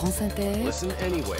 France Inter. Listen anyway.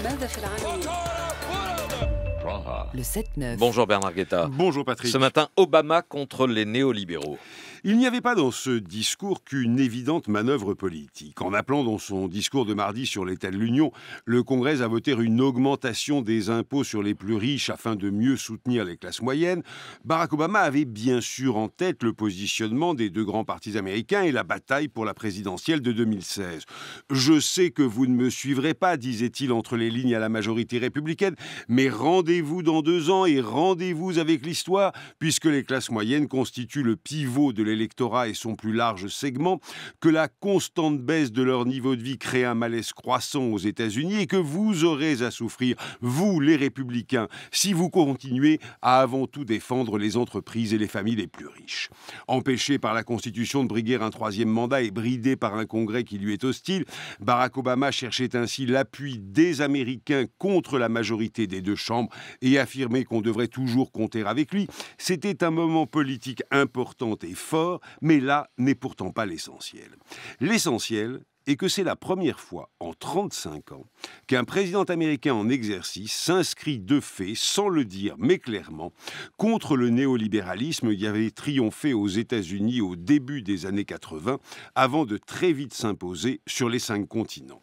Le 7-9. Bonjour Bernard Guetta. Bonjour Patrick. Ce matin, Obama contre les néolibéraux. Il n'y avait pas dans ce discours qu'une évidente manœuvre politique. En appelant dans son discours de mardi sur l'état de l'Union, le Congrès a voté une augmentation des impôts sur les plus riches afin de mieux soutenir les classes moyennes, Barack Obama avait bien sûr en tête le positionnement des deux grands partis américains et la bataille pour la présidentielle de 2016. Je sais que vous ne me suivrez pas, disait-il entre les lignes à la majorité républicaine, mais rendez-vous dans deux ans et rendez-vous avec l'histoire, puisque les classes moyennes constituent le pivot de l'électorat et son plus large segment, que la constante baisse de leur niveau de vie crée un malaise croissant aux États-Unis et que vous aurez à souffrir, vous les républicains, si vous continuez à avant tout défendre les entreprises et les familles les plus riches. Empêché par la Constitution de briguer un troisième mandat et bridé par un Congrès qui lui est hostile, Barack Obama cherchait ainsi l'appui des Américains contre la majorité des deux chambres et et affirmer qu'on devrait toujours compter avec lui, c'était un moment politique important et fort, mais là n'est pourtant pas l'essentiel. L'essentiel, est que c'est la première fois en 35 ans qu'un président américain en exercice s'inscrit de fait, sans le dire mais clairement, contre le néolibéralisme qui avait triomphé aux États-Unis au début des années 80 avant de très vite s'imposer sur les cinq continents.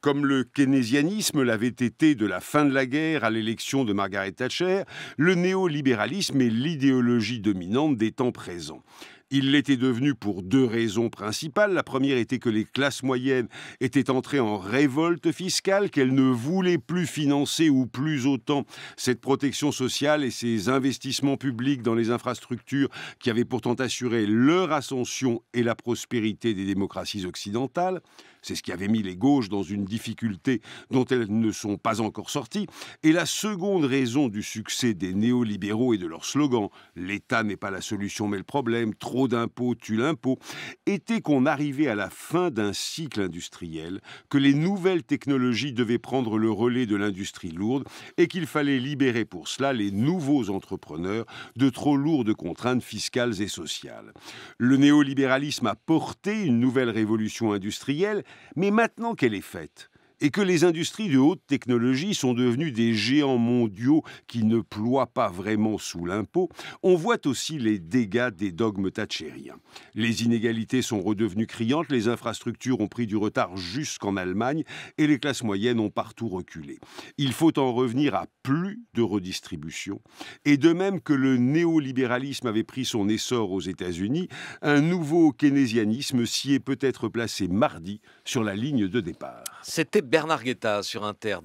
Comme le keynésianisme l'avait été de la fin de la guerre à l'élection de Margaret Thatcher, le néolibéralisme est l'idéologie dominante des temps présents. Il l'était devenu pour deux raisons principales. La première était que les classes moyennes étaient entrées en révolte fiscale, qu'elles ne voulaient plus financer ou plus autant cette protection sociale et ces investissements publics dans les infrastructures qui avaient pourtant assuré leur ascension et la prospérité des démocraties occidentales. C'est ce qui avait mis les gauches dans une difficulté dont elles ne sont pas encore sorties. Et la seconde raison du succès des néolibéraux et de leur slogan L'État n'est pas la solution mais le problème, d'impôts tue l'impôt, était qu'on arrivait à la fin d'un cycle industriel, que les nouvelles technologies devaient prendre le relais de l'industrie lourde et qu'il fallait libérer pour cela les nouveaux entrepreneurs de trop lourdes contraintes fiscales et sociales. Le néolibéralisme a porté une nouvelle révolution industrielle, mais maintenant qu'elle est faite, et que les industries de haute technologie sont devenues des géants mondiaux qui ne ploient pas vraiment sous l'impôt, on voit aussi les dégâts des dogmes thatchériens. Les inégalités sont redevenues criantes, les infrastructures ont pris du retard jusqu'en Allemagne et les classes moyennes ont partout reculé. Il faut en revenir à plus de redistribution. Et de même que le néolibéralisme avait pris son essor aux États-Unis, un nouveau keynésianisme s'y est peut-être placé mardi sur la ligne de départ. C'était Bernard Guetta sur Inter.